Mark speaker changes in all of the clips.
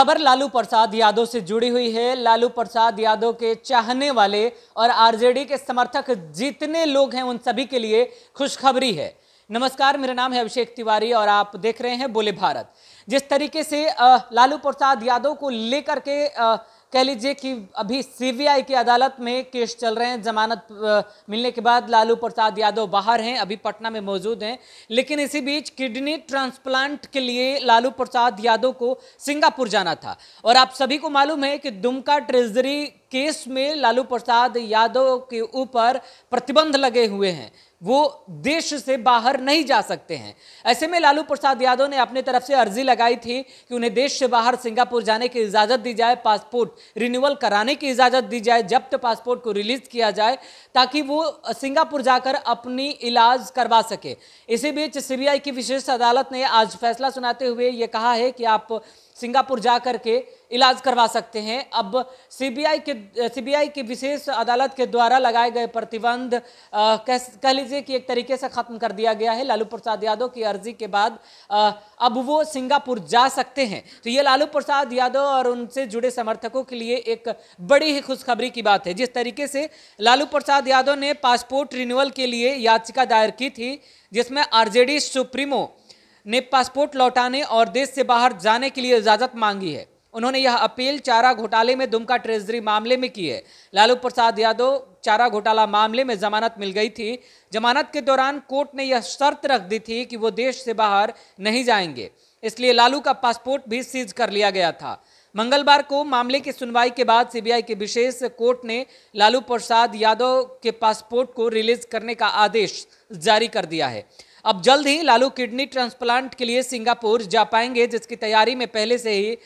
Speaker 1: खबर लालू प्रसाद यादव से जुड़ी हुई है लालू प्रसाद यादव के चाहने वाले और आरजेडी के समर्थक जितने लोग हैं उन सभी के लिए खुशखबरी है नमस्कार मेरा नाम है अभिषेक तिवारी और आप देख रहे हैं बोले भारत जिस तरीके से लालू प्रसाद यादव को लेकर के कह लीजिए कि अभी सीबीआई की अदालत में केस चल रहे हैं जमानत मिलने के बाद लालू प्रसाद यादव बाहर हैं अभी पटना में मौजूद हैं लेकिन इसी बीच किडनी ट्रांसप्लांट के लिए लालू प्रसाद यादव को सिंगापुर जाना था और आप सभी को मालूम है कि दुमका ट्रेजरी केस में लालू प्रसाद यादव के ऊपर प्रतिबंध लगे हुए हैं वो देश से बाहर नहीं जा सकते हैं ऐसे में लालू प्रसाद यादव ने अपने तरफ से अर्जी लगाई थी कि उन्हें देश से बाहर सिंगापुर जाने की इजाज़त दी जाए पासपोर्ट रिन्यूअल कराने की इजाज़त दी जाए जब्त पासपोर्ट को रिलीज़ किया जाए ताकि वो सिंगापुर जाकर अपनी इलाज करवा सके इसी बीच सीबीआई की विशेष अदालत ने आज फैसला सुनाते हुए ये कहा है कि आप सिंगापुर जा कर के इलाज करवा सकते हैं अब सीबीआई के सीबीआई की विशेष अदालत के द्वारा लगाए गए प्रतिबंध कह, कह लीजिए कि एक तरीके से ख़त्म कर दिया गया है लालू प्रसाद यादव की अर्जी के बाद आ, अब वो सिंगापुर जा सकते हैं तो ये लालू प्रसाद यादव और उनसे जुड़े समर्थकों के लिए एक बड़ी ही खुशखबरी की बात है जिस तरीके से लालू प्रसाद यादव ने पासपोर्ट रिन्यूअल के लिए याचिका दायर की थी जिसमें आर सुप्रीमो ने पासपोर्ट लौटाने और देश से बाहर जाने के लिए इजाजत मांगी है उन्होंने यह अपील चारा घोटाले में दुमका ट्रेजरी मामले में की है लालू प्रसाद यादव चारा घोटाला मामले में जमानत मिल गई थी जमानत के दौरान कोर्ट ने यह शर्त रख दी थी कि वो देश से बाहर नहीं जाएंगे इसलिए लालू का पासपोर्ट भी सीज कर लिया गया था मंगलवार को मामले की सुनवाई के बाद सीबीआई के विशेष कोर्ट ने लालू प्रसाद यादव के पासपोर्ट को रिलीज करने का आदेश जारी कर दिया है अब जल्द ही लालू किडनी ट्रांसप्लांट के लिए सिंगापुर जा पाएंगे जिसकी तैयारी में पहले से ही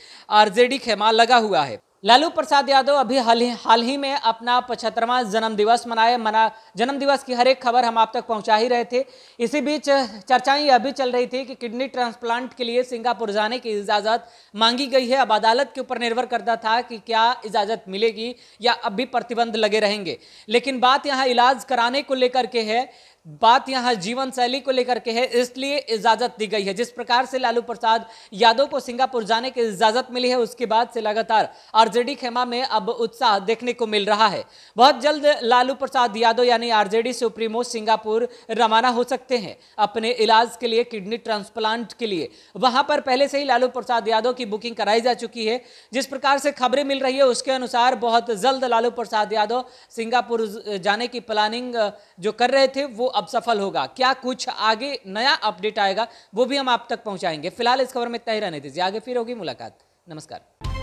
Speaker 1: आरजेडी खेमा लगा हुआ है लालू प्रसाद यादव अभी हाल ही हाल ही में अपना पचहत्तरवा जन्मदिवस मनाए मना जन्मदिवस की हर एक खबर हम आप तक पहुंचा ही रहे थे इसी बीच चर्चाएं यह भी चल रही थी कि किडनी ट्रांसप्लांट के लिए सिंगापुर जाने की इजाज़त मांगी गई है अब अदालत के ऊपर निर्भर करता था कि क्या इजाज़त मिलेगी या अब भी प्रतिबंध लगे रहेंगे लेकिन बात यहाँ इलाज कराने को लेकर के है बात यहां जीवन शैली को लेकर के है इसलिए इजाजत दी गई है जिस प्रकार से लालू प्रसाद यादव को सिंगापुर जाने की इजाजत मिली है उसके बाद से लगातार आरजेडी खेमा में अब उत्साह देखने को मिल रहा है बहुत जल्द लालू प्रसाद यादव यानी आरजेडी सुप्रीमो सिंगापुर रवाना हो सकते हैं अपने इलाज के लिए किडनी ट्रांसप्लांट के लिए वहां पर पहले से ही लालू प्रसाद यादव की बुकिंग कराई जा चुकी है जिस प्रकार से खबरें मिल रही है उसके अनुसार बहुत जल्द लालू प्रसाद यादव सिंगापुर जाने की प्लानिंग जो कर रहे थे वो अब सफल होगा क्या कुछ आगे नया अपडेट आएगा वो भी हम आप तक पहुंचाएंगे फिलहाल इस खबर में तय रहने दीजिए आगे फिर होगी मुलाकात नमस्कार